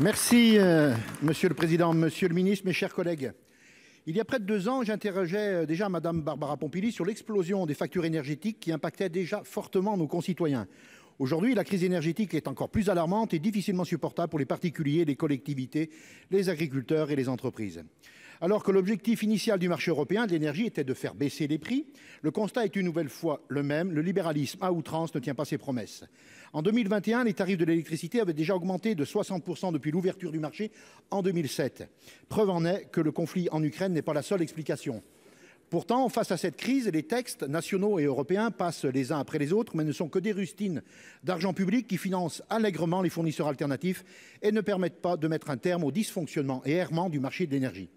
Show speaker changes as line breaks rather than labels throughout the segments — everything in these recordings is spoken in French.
Merci, euh, monsieur le président, monsieur le ministre, mes chers collègues. Il y a près de deux ans, j'interrogeais euh, déjà Madame Barbara Pompili sur l'explosion des factures énergétiques qui impactait déjà fortement nos concitoyens. Aujourd'hui, la crise énergétique est encore plus alarmante et difficilement supportable pour les particuliers, les collectivités, les agriculteurs et les entreprises. Alors que l'objectif initial du marché européen de l'énergie était de faire baisser les prix, le constat est une nouvelle fois le même. Le libéralisme à outrance ne tient pas ses promesses. En 2021, les tarifs de l'électricité avaient déjà augmenté de 60% depuis l'ouverture du marché en 2007. Preuve en est que le conflit en Ukraine n'est pas la seule explication. Pourtant, face à cette crise, les textes nationaux et européens passent les uns après les autres, mais ne sont que des rustines d'argent public qui financent allègrement les fournisseurs alternatifs et ne permettent pas de mettre un terme au dysfonctionnement et errement du marché de l'énergie.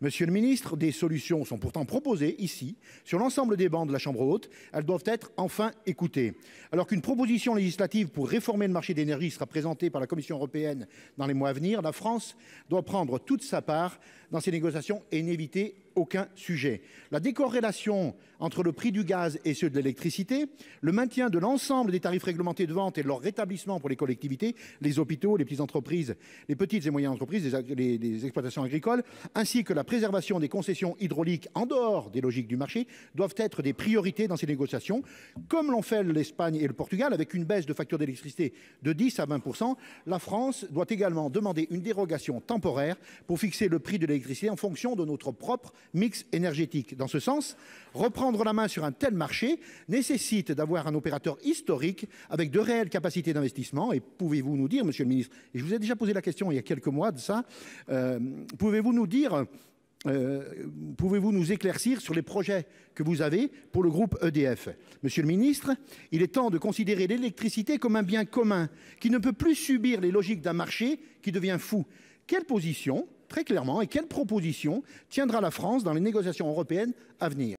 Monsieur le ministre, des solutions sont pourtant proposées ici, sur l'ensemble des bancs de la Chambre haute. Elles doivent être enfin écoutées. Alors qu'une proposition législative pour réformer le marché de l'énergie sera présentée par la Commission européenne dans les mois à venir, la France doit prendre toute sa part dans ces négociations et n'éviter aucun sujet. La décorrélation entre le prix du gaz et ceux de l'électricité, le maintien de l'ensemble des tarifs réglementés de vente et de leur rétablissement pour les collectivités, les hôpitaux, les petites entreprises, les petites et moyennes entreprises, les, les exploitations agricoles, ainsi que la préservation des concessions hydrauliques en dehors des logiques du marché doivent être des priorités dans ces négociations, comme l'ont fait l'Espagne et le Portugal avec une baisse de facture d'électricité de 10 à 20%. La France doit également demander une dérogation temporaire pour fixer le prix de l'électricité en fonction de notre propre mix énergétique. Dans ce sens, reprendre la main sur un tel marché nécessite d'avoir un opérateur historique avec de réelles capacités d'investissement. Et pouvez-vous nous dire, Monsieur le Ministre, et je vous ai déjà posé la question il y a quelques mois de ça, euh, pouvez-vous nous dire euh, pouvez-vous nous éclaircir sur les projets que vous avez pour le groupe EDF Monsieur le ministre, il est temps de considérer l'électricité comme un bien commun qui ne peut plus subir les logiques d'un marché qui devient fou. Quelle position très clairement et quelle proposition tiendra la France dans les négociations européennes à venir.